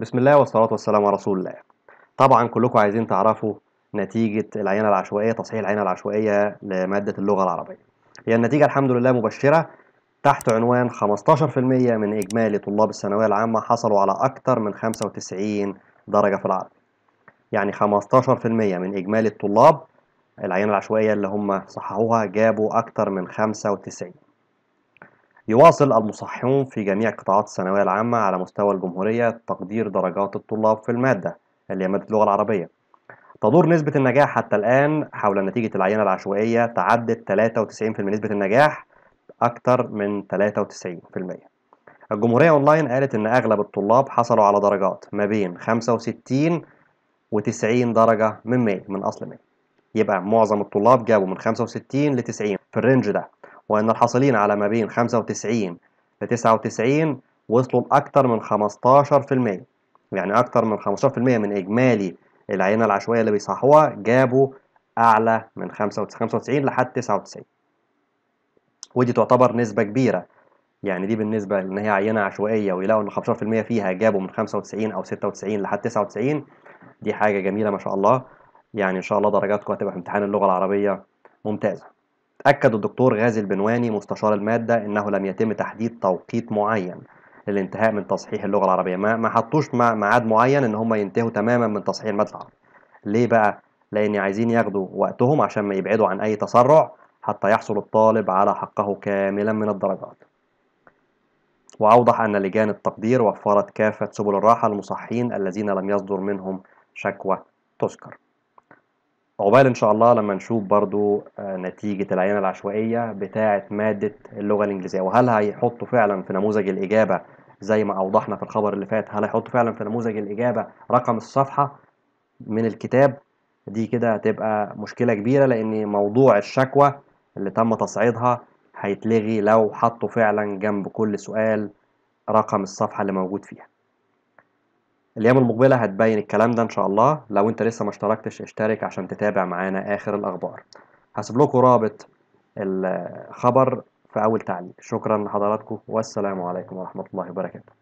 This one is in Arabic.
بسم الله والصلاة والسلام على رسول الله طبعا كلكم عايزين تعرفوا نتيجة العينة العشوائية تصحيح العينة العشوائية لمادة اللغة العربية هي النتيجة الحمد لله مبشرة تحت عنوان 15% من إجمالي طلاب الثانوية العامة حصلوا على أكثر من 95 درجة في العرض يعني 15% من إجمالي الطلاب العينة العشوائية اللي هم صححوها جابوا أكثر من 95 يواصل المصححون في جميع قطاعات الثانوية العامة على مستوى الجمهورية تقدير درجات الطلاب في المادة اللي هي مادة اللغة العربية تدور نسبة النجاح حتى الآن حول نتيجة العينة العشوائية تعدت 93% نسبة النجاح أكثر من 93% الجمهورية أونلاين قالت إن أغلب الطلاب حصلوا على درجات ما بين 65 و 90 درجة من 100 من أصل 100 يبقى معظم الطلاب جابوا من 65 ل 90 في الرينج ده وأن الحاصلين على ما بين 95 ل 99 وصلوا لأكثر من 15% يعني أكثر من 15% من إجمالي العينة العشوائية اللي بيصحوها جابوا أعلى من 95 لحد 99 ودي تعتبر نسبة كبيرة يعني دي بالنسبة إن هي عينة عشوائية ويلاقوا إن 15% فيها جابوا من 95 أو 96 لحد 99 دي حاجة جميلة ما شاء الله يعني إن شاء الله درجاتكم هتبقى في امتحان اللغة العربية ممتازة أكد الدكتور غازي البنواني مستشار المادة أنه لم يتم تحديد توقيت معين للانتهاء من تصحيح اللغة العربية ما ما حطوش ميعاد معين إن هم ينتهوا تماما من تصحيح المادة العربية ليه بقى؟ لأن عايزين ياخدوا وقتهم عشان ما يبعدوا عن أي تسرع حتى يحصل الطالب على حقه كاملا من الدرجات وأوضح أن لجان التقدير وفرت كافة سبل الراحة للمصحين الذين لم يصدر منهم شكوى تذكر عقبال ان شاء الله لما نشوف برضو آه، نتيجة العينة العشوائية بتاعة مادة اللغة الإنجليزية وهل هيحطوا فعلا في نموذج الإجابة زي ما أوضحنا في الخبر اللي فات هل هيحطوا فعلا في نموذج الإجابة رقم الصفحة من الكتاب دي كده هتبقى مشكلة كبيرة لأن موضوع الشكوى اللي تم تصعيدها هيتلغي لو حطوا فعلا جنب كل سؤال رقم الصفحة اللي موجود فيها الايام المقبله هتبين الكلام ده ان شاء الله لو انت لسه ما اشتركتش اشترك عشان تتابع معانا اخر الاخبار هسيب لكم رابط الخبر في اول تعليق شكرا لحضراتكم والسلام عليكم ورحمه الله وبركاته